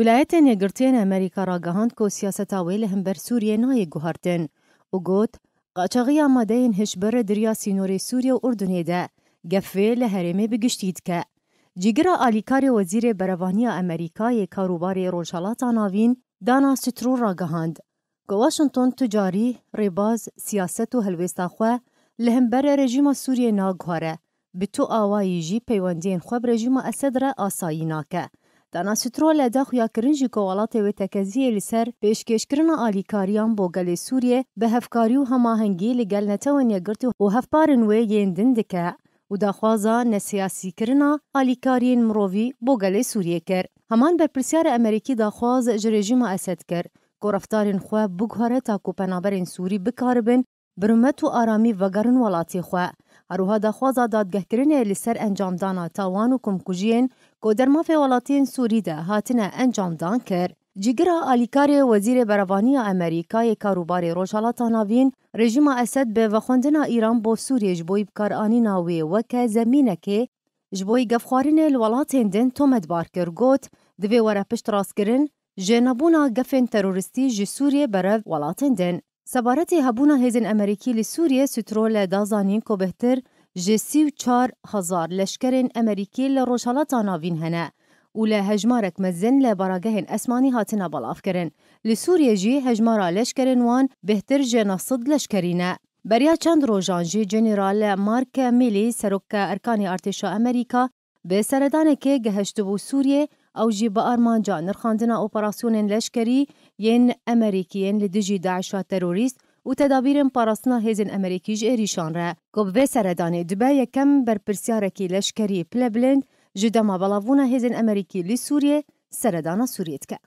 ولایتن یې ګرتین امریکا را گهاند کو سیاست آویل هم بر سوریه نای گوهرتن و گوت قاچاقی آماده این هش بر دریا سینور سوریه و اردنه ده گفه لحرمه بگشتید که جگر آلیکار وزیر بروانی امریکای کاروبار روشالات آناوین دانا سترور را گهاند که واشنطن تجاری، ریباز، سیاست و هلویستا خواه لهم بر رژیم سوریه ناگواره به تو آوایی جی پیوندین خواب رژیم اسد را آسایی ناکه دانا سترو لداخویا کرن جی کوالات و تکزیه لسر پیشکشکرن آلیکاریان بو گل سوریه به هفکاری و هماهنگی لگل نتوان یگرت و هفپارن و یندن دکه و داخوازا نسیاسی کرنا آلیکارین مرووی بو گل سوریه کر. همان برپرسیار امریکی داخواز جرژیم اسد کر. کو رفتارین خو بګهره تا کو پنابرین سوری بکاربن برمت و آرامی وگرن ولاتی خو هەروها داخوازا دادگەهکردنێ لەسەر ئەنجامدانا تاوان و کمکوژیên کو derma fêwelatiyên Sûî de hatine encamdan kir. Cîgira alîkarê Wezîrê Berevaniya Amerîkayê karûbarê Rojhalata Navîn, rejima Esed bi vexwendina Îran bo Sûriyê ji boî bikaranîna wê weke zemînekê ji boî gefxwarinê li welatên din tometbar kir got, divê were pişt rastkirin, jênebûna gefên teroristî ji Sûriyê berev welatên din. سفارت هبونا هیزن امریکی لسوریه سترو لدازانین که بهتر جسی و چار هزار لشکرین امریکی لروشالاتا ناوین هنه و لهجمارك مزن لبراجهن اسماني هاتنا بالافكرن لسوريا جي هجمارا لشكرن وان بهتر جنصد لشكرينا بريا چند جانجي جنرال مارك ميلي سروك اركاني ارتشا امريكا به سردانه که گهشتبو سوریه ئەو بە ئارمانجا نرخاندنا ئۆپەراسسیۆنێن لەشکری یەن ئەمریکیەن لە دژی داعشا تەرۆریست و تەدابیرن پاراستنا هێزن ئەمریکیژ ئێریشانرە گۆبێ سەردانێ دوبە یەکەم بەرپرسیارێکی لەشکری پلە بلند ji dema balavbûna hêzên Emerîkî li Sûriyê seredana Sûriyê dike.